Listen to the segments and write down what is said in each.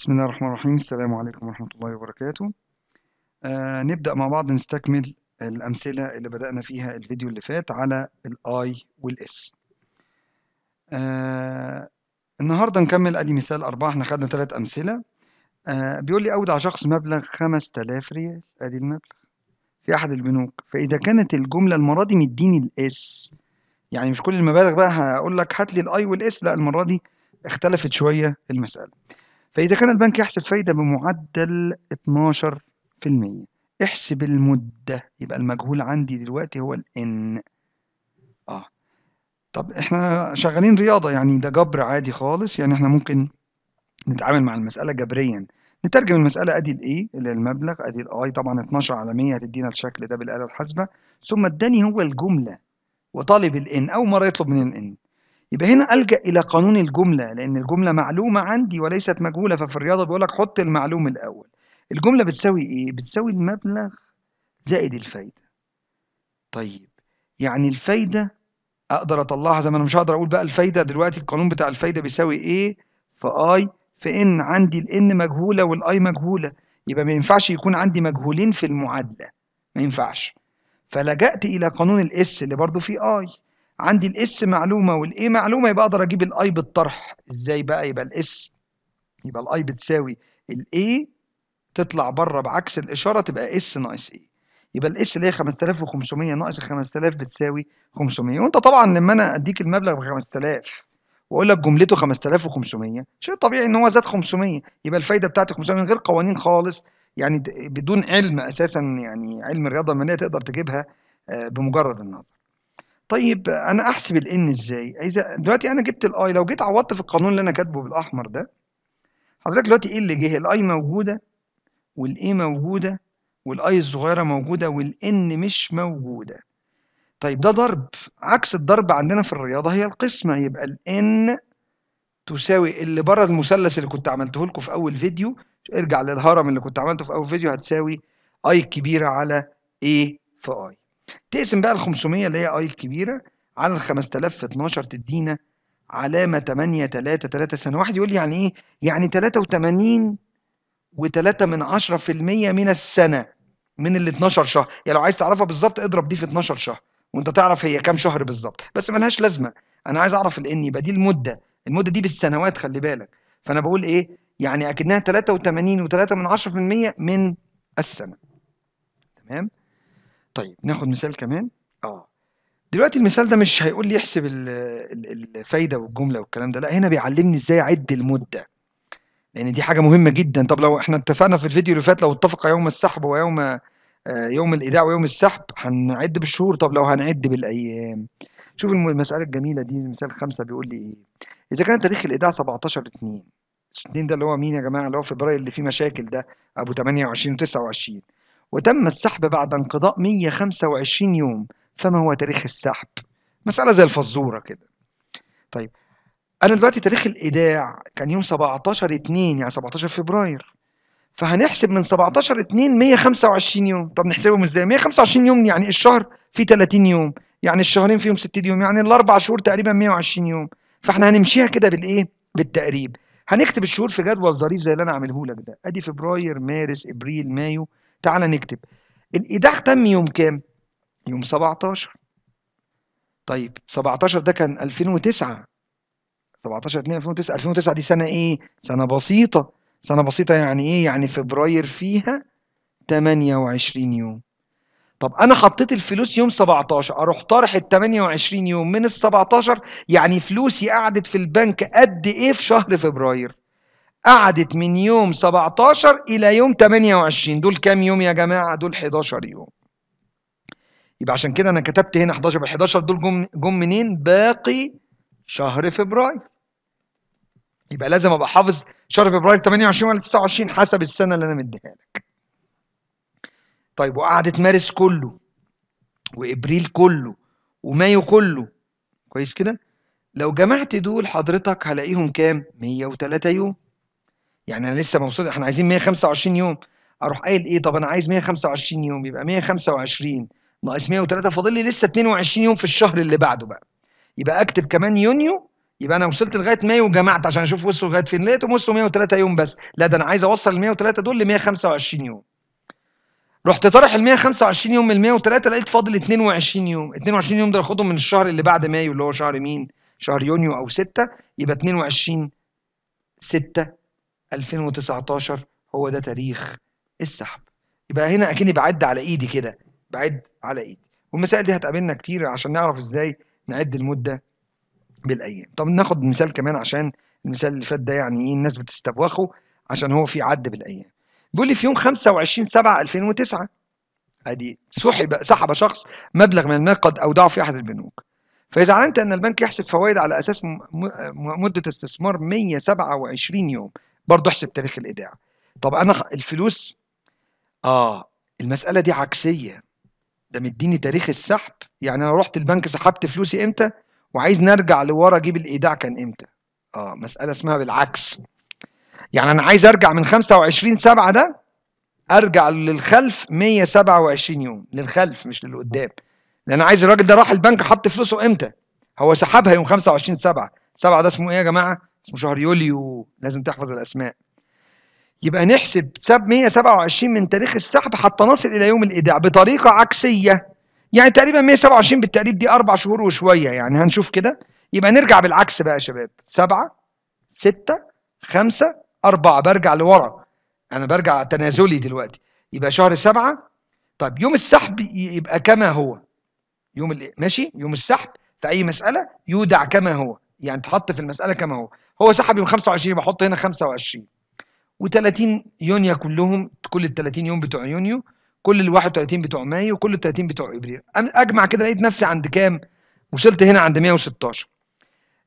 بسم الله الرحمن الرحيم السلام عليكم ورحمة الله وبركاته آه نبدأ مع بعض نستكمل الأمثلة اللي بدأنا فيها الفيديو اللي فات على الآي والإس آه النهاردة نكمل أدي مثال أربعة احنا خدنا ثلاث أمثلة آه بيقول لي أودع شخص مبلغ 5000 ريال أدي المبلغ في أحد البنوك فإذا كانت الجملة المرة دي مديني الإس يعني مش كل المبالغ بقى هقول لك هات لي الآي والإس لا المرة دي اختلفت شوية المسألة فإذا كان البنك يحسب فايدة بمعدل 12% احسب المدة يبقى المجهول عندي دلوقتي هو الـ N اه طب احنا شغالين رياضة يعني ده جبر عادي خالص يعني احنا ممكن نتعامل مع المسألة جبريا نترجم المسألة ادي الاي اللي هي المبلغ ادي الاي طبعا 12 على 100 هتدينا الشكل ده بالآلة الحاسبة ثم اداني هو الجملة وطالب الان اول مرة يطلب من الان يبقى هنا ألجأ إلى قانون الجملة لأن الجملة معلومة عندي وليست مجهولة ففي الرياضة بيقول لك حط المعلوم الأول الجملة بتساوي إيه؟ بتساوي المبلغ زائد الفايدة طيب يعني الفايدة أقدر أطلعها زي ما أنا مش هقدر أقول بقى الفايدة دلوقتي القانون بتاع الفايدة بيساوي إيه في أي في إن عندي الإن مجهولة والأي مجهولة يبقى ما ينفعش يكون عندي مجهولين في المعادلة ما ينفعش فلجأت إلى قانون الإس اللي برضه فيه أي عندي الاس معلومه والاي معلومه يبقى اقدر اجيب الاي بالطرح ازاي بقى يبقى الاس يبقى الاي بتساوي الاي تطلع بره بعكس الاشاره تبقى اس ناقص اي يبقى الاس اللي هي 5500 ناقص 5000 بتساوي 500 وانت طبعا لما انا اديك المبلغ ب 5000 واقول لك جملته 5500 شيء طبيعي ان هو زاد 500 يبقى الفايده بتاعتي 500 من غير قوانين خالص يعني بدون علم اساسا يعني علم الرياضه الماليه تقدر تجيبها آه، بمجرد النظر طيب انا احسب الان ازاي اذا دلوقتي انا جبت الاي لو جيت عوضت في القانون اللي انا كاتبه بالاحمر ده حضرتك دلوقتي ايه اللي جه الاي موجوده والاي موجوده والاي الصغيره موجوده والان مش موجوده طيب ده ضرب عكس الضرب عندنا في الرياضه هي القسمه يبقى الان تساوي اللي بره المثلث اللي كنت عملته لكم في اول فيديو ارجع للهرم اللي كنت عملته في اول فيديو هتساوي اي كبيره على ايه في اي تقسم بقى ال 500 اللي هي اي الكبيره على ال 5000 في 12 تدينا علامه 8 3 3 سنه واحد يقول لي يعني ايه يعني 83 و3 من 10% من السنه من ال 12 شهر يعني لو عايز تعرفها بالظبط اضرب دي في 12 شهر وانت تعرف هي كام شهر بالظبط بس ملهاش لازمه انا عايز اعرف الان يبقى دي المده المده دي بالسنوات خلي بالك فانا بقول ايه يعني اكنها 83 و3 من 10% من السنه تمام طيب ناخد مثال كمان اه دلوقتي المثال ده مش هيقول لي احسب الفايده والجمله والكلام ده لا هنا بيعلمني ازاي اعد المده لان دي حاجه مهمه جدا طب لو احنا اتفقنا في الفيديو اللي فات لو اتفق يوم السحب ويوم آه، يوم الايداع ويوم السحب هنعد بالشهور طب لو هنعد بالايام شوف المساله الجميله دي مثال خمسة بيقول لي ايه اذا كان تاريخ الايداع 17 2 2 ده اللي هو مين يا جماعه اللي هو فبراير اللي فيه مشاكل ده ابو 28 و29 وتم السحب بعد انقضاء 125 يوم فما هو تاريخ السحب؟ مسألة زي الفزورة كده طيب أنا دلوقتي تاريخ الإيداع كان يوم 17 2 يعني 17 فبراير فهنحسب من 17 2 125 يوم طب نحسبهم ازاي 125 يوم يعني الشهر فيه 30 يوم يعني الشهرين فيهم 60 يوم يعني الاربع شهور تقريبا 120 يوم فاحنا هنمشيها كده بالايه بالتقريب هنكتب الشهور في جدول ظريف زي اللي انا عامله لك ده ادي فبراير مارس ابريل مايو تعالى نكتب الإيداع تم يوم كام؟ يوم 17 طيب 17 ده كان 2009 17 2 2009 2009 دي سنة إيه؟ سنة بسيطة سنة بسيطة يعني إيه؟ يعني فبراير فيها 28 يوم طب انا حطيت الفلوس يوم 17 اروح طرح ال 28 يوم من ال 17 يعني فلوسي قعدت في البنك قد ايه في شهر فبراير قعدت من يوم 17 إلى يوم 28 دول كام يوم يا جماعة دول 11 يوم يبقى عشان كده أنا كتبت هنا 11 ال 11 دول جم, جم منين باقي شهر فبراير يبقى لازم ابقى حافظ شهر فبراير 28 ولا 29 حسب السنه اللي انا مديها لك. طيب وقعدت مارس كله وابريل كله ومايو كله كويس كده؟ لو جمعت دول حضرتك هلاقيهم كام؟ 103 يوم. يعني انا لسه ما وصلت احنا عايزين 125 يوم اروح قايل ايه طب انا عايز 125 يوم يبقى 125 ناقص 103 فاضل لي لسه 22 يوم في الشهر اللي بعده بقى يبقى اكتب كمان يونيو يبقى انا وصلت لغايه مايو وجمعت عشان اشوف وصلوا لغايه فين لقيت وصلوا 103 يوم بس لا ده انا عايز اوصل ال 103 دول ل 125 يوم رحت طارح ال 125 يوم من 103 لقيت فاضل 22 يوم 22 يوم ده اخدهم من الشهر اللي بعد مايو اللي هو شهر مين شهر يونيو او 6 يبقى 22 6 2019 هو ده تاريخ السحب يبقى هنا اكني بعد على ايدي كده بعد على ايدي والمسائل دي هتقابلنا كتير عشان نعرف ازاي نعد المده بالايام طب ناخد مثال كمان عشان المثال اللي فات ده يعني ايه الناس بتستبوخه عشان هو في عد بالايام بيقول لي في يوم 25 7 2009 ادي سحب سحب شخص مبلغ من المال قد اودعه في احد البنوك فاذا علمت ان البنك يحسب فوائد على اساس مده استثمار 127 يوم برضه احسب تاريخ الايداع طب انا الفلوس اه المساله دي عكسيه ده مديني تاريخ السحب يعني انا رحت البنك سحبت فلوسي امتى وعايز نرجع لورا اجيب الايداع كان امتى اه مساله اسمها بالعكس يعني انا عايز ارجع من 25 7 ده ارجع للخلف 127 يوم للخلف مش للقدام لان انا عايز الراجل ده راح البنك حط فلوسه امتى هو سحبها يوم 25 7 7 ده اسمه ايه يا جماعه اسمه شهر يوليو لازم تحفظ الاسماء يبقى نحسب 127 من تاريخ السحب حتى نصل الى يوم الايداع بطريقه عكسيه يعني تقريبا 127 بالتقريب دي اربع شهور وشويه يعني هنشوف كده يبقى نرجع بالعكس بقى يا شباب 7 6 5 4 برجع لورا انا برجع تنازلي دلوقتي يبقى شهر 7 طيب يوم السحب يبقى كما هو يوم ماشي يوم السحب في اي مساله يودع كما هو يعني تحط في المساله كما هو هو سحب يوم 25 بحط هنا 25 و30 يونيو كلهم كل ال 30 يوم بتوع يونيو كل ال 31 بتوع مايو كل ال 30 بتوع ابريل اجمع كده لقيت نفسي عند كام وصلت هنا عند 116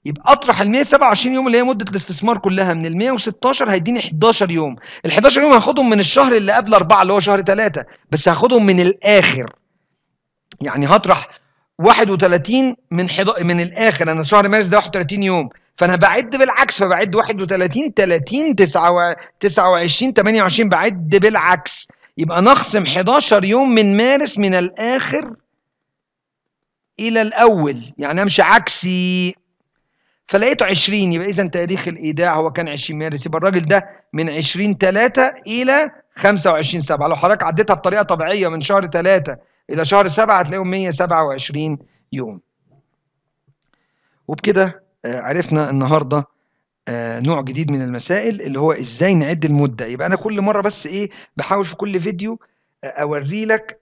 يبقى اطرح ال 127 يوم اللي هي مده الاستثمار كلها من ال 116 هيديني 11 يوم ال 11 يوم هاخدهم من الشهر اللي قبل 4 اللي هو شهر 3 بس هاخدهم من الاخر يعني هطرح 31 من حض... من الاخر انا شهر مارس ده 31 يوم فانا بعد بالعكس فبعد 31 30 29 28 بعد بالعكس يبقى نخصم 11 يوم من مارس من الاخر الى الاول يعني امشي عكسي فلقيته 20 يبقى اذا تاريخ الايداع هو كان 20 مارس يبقى الراجل ده من 20 3 الى 25 7 لو حضرتك عديتها بطريقه طبيعيه من شهر 3 الى شهر 7 هتلاقيهم 127 يوم وبكده آه، عرفنا النهارده آه، نوع جديد من المسائل اللي هو ازاي نعد المده يبقى انا كل مره بس ايه بحاول في كل فيديو آه، اوري لك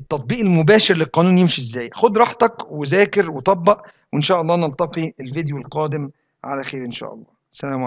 التطبيق المباشر للقانون يمشي ازاي خد راحتك وذاكر وطبق وان شاء الله نلتقي الفيديو القادم على خير ان شاء الله سلام عليكم